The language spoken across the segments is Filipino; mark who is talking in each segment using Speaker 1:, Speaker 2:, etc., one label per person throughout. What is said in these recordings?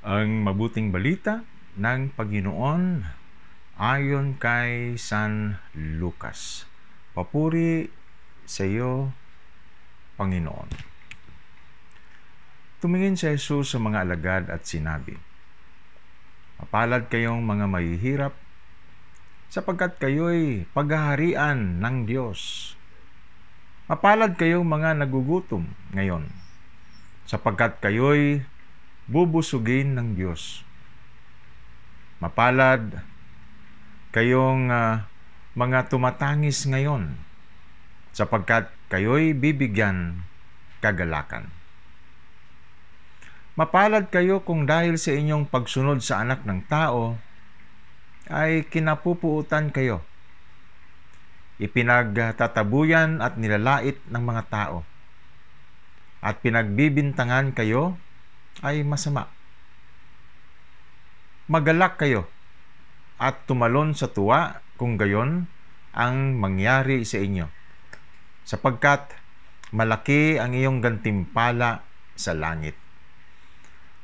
Speaker 1: ang mabuting balita ng Panginoon ayon kay San Lucas. Papuri sa iyo, Panginoon. Tumingin si Jesus sa mga alagad at sinabi, Mapalad kayong mga mahihirap sapagkat kayo'y paghaharian ng Diyos. Mapalad kayong mga nagugutom ngayon sapagkat kayo'y bubusugin ng Diyos. Mapalad kayong uh, mga tumatangis ngayon sapagkat kayo'y bibigyan kagalakan. Mapalad kayo kung dahil sa inyong pagsunod sa anak ng tao ay kinapupuutan kayo. Ipinagtatabuyan at nilalait ng mga tao. At pinagbibintangan kayo ay masama. Magalak kayo at tumalon sa tuwa kung gayon ang mangyari sa inyo. Sapagkat malaki ang iyong gantimpala sa langit.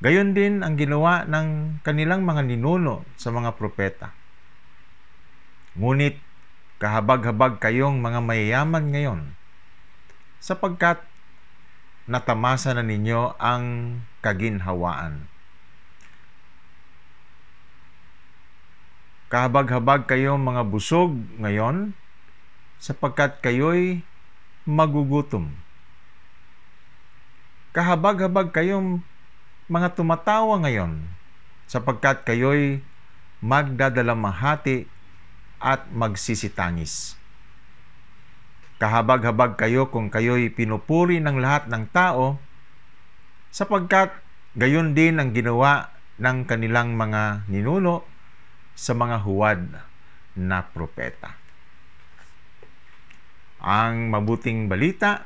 Speaker 1: Gayon din ang ginawa ng kanilang mga ninuno sa mga propeta. Ngunit kahabag-habag kayong mga mayayaman ngayon sapagkat natamasa na ninyo ang kaginhawaan. Kahabag-habag kayong mga busog ngayon sapagkat kayo'y magugutom. Kahabag-habag kayong mga tumatawa ngayon sapagkat kayo'y magdadalamahati at magsisitangis. Kahabag-habag kayo kung kayo'y pinupuri ng lahat ng tao sapagkat gayon din ang ginawa ng kanilang mga ninuno sa mga huwad na propeta. Ang mabuting balita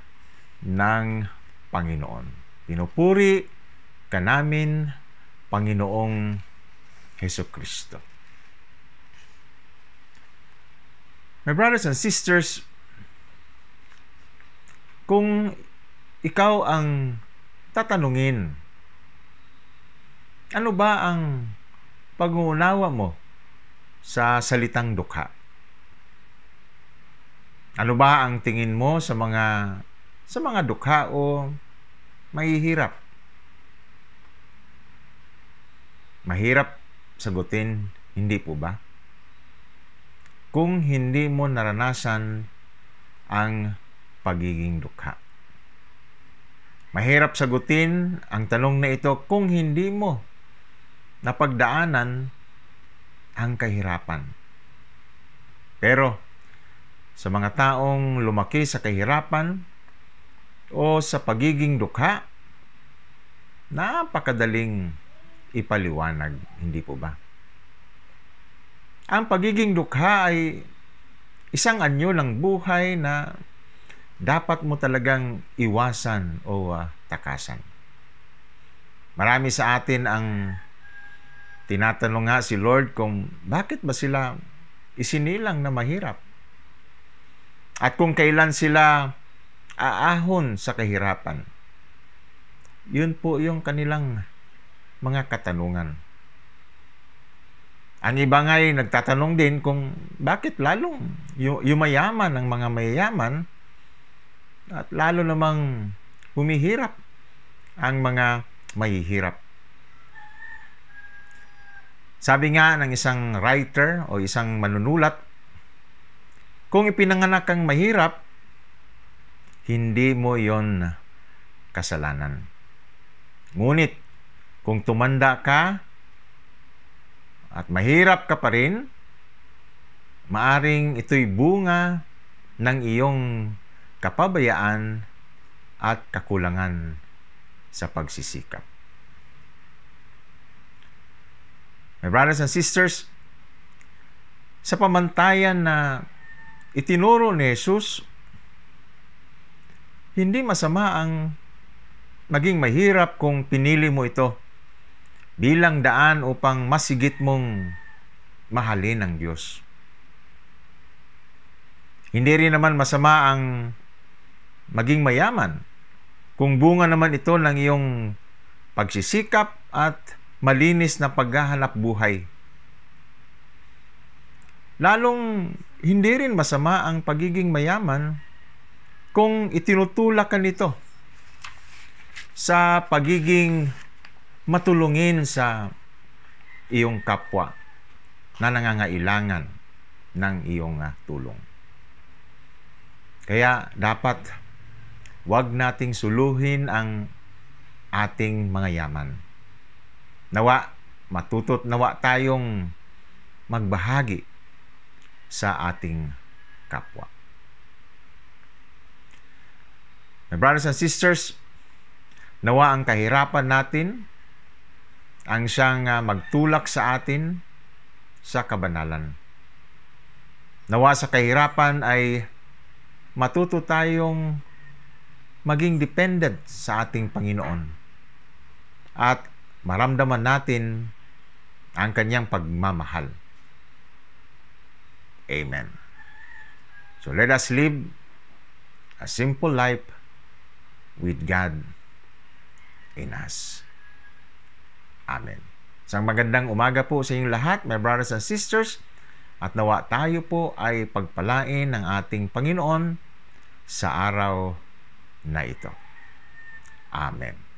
Speaker 1: ng Panginoon. Pinupuri ka namin, Panginoong Heso Kristo. My brothers and sisters, kung ikaw ang tatanungin. Ano ba ang pag-uunawa mo sa salitang dukha? Ano ba ang tingin mo sa mga sa mga dukha o mahihirap? Mahirap sagutin, hindi po ba? Kung hindi mo naranasan ang pagiging dukha. Mahirap sagutin ang tanong na ito kung hindi mo napagdaanan ang kahirapan. Pero sa mga taong lumaki sa kahirapan o sa pagiging dukha, napakadaling ipaliwanag, hindi po ba? Ang pagiging dukha ay isang anyo ng buhay na dapat mo talagang iwasan o uh, takasan. Marami sa atin ang tinatanong nga si Lord kung bakit ba sila isinilang na mahirap? At kung kailan sila aahon sa kahirapan? Yun po yung kanilang mga katanungan. Ang iba nga ay nagtatanong din kung bakit lalong yumayaman ang mga mayayaman at lalo namang humihirap ang mga mahihirap. Sabi nga ng isang writer o isang manunulat, kung ipinanganak kang mahirap, hindi mo yon kasalanan. Ngunit, kung tumanda ka at mahirap ka pa rin, maaring ito'y bunga ng iyong kapabayaan at kakulangan sa pagsisikap. My brothers and sisters, sa pamantayan na itinuro ni Jesus, hindi masama ang maging mahirap kung pinili mo ito bilang daan upang masigit mong mahalin ang Diyos. Hindi rin naman masama ang maging mayaman kung bunga naman ito ng iyong pagsisikap at malinis na paghahanap buhay. Lalong hindi rin masama ang pagiging mayaman kung itinutulak ka nito sa pagiging matulungin sa iyong kapwa na nangangailangan ng iyong ah, tulong. Kaya dapat Huwag nating suluhin ang ating mga yaman. Nawa, matutot nawa tayong magbahagi sa ating kapwa. My brothers and sisters, nawa ang kahirapan natin ang siyang ah, magtulak sa atin sa kabanalan. Nawa sa kahirapan ay matuto tayong maging dependent sa ating Panginoon at maramdaman natin ang kanyang pagmamahal. Amen. So let us live a simple life with God in us. Amen. Isang magandang umaga po sa inyong lahat, my brothers and sisters. At nawa tayo po ay pagpalain ng ating Panginoon sa araw na ito. Amen.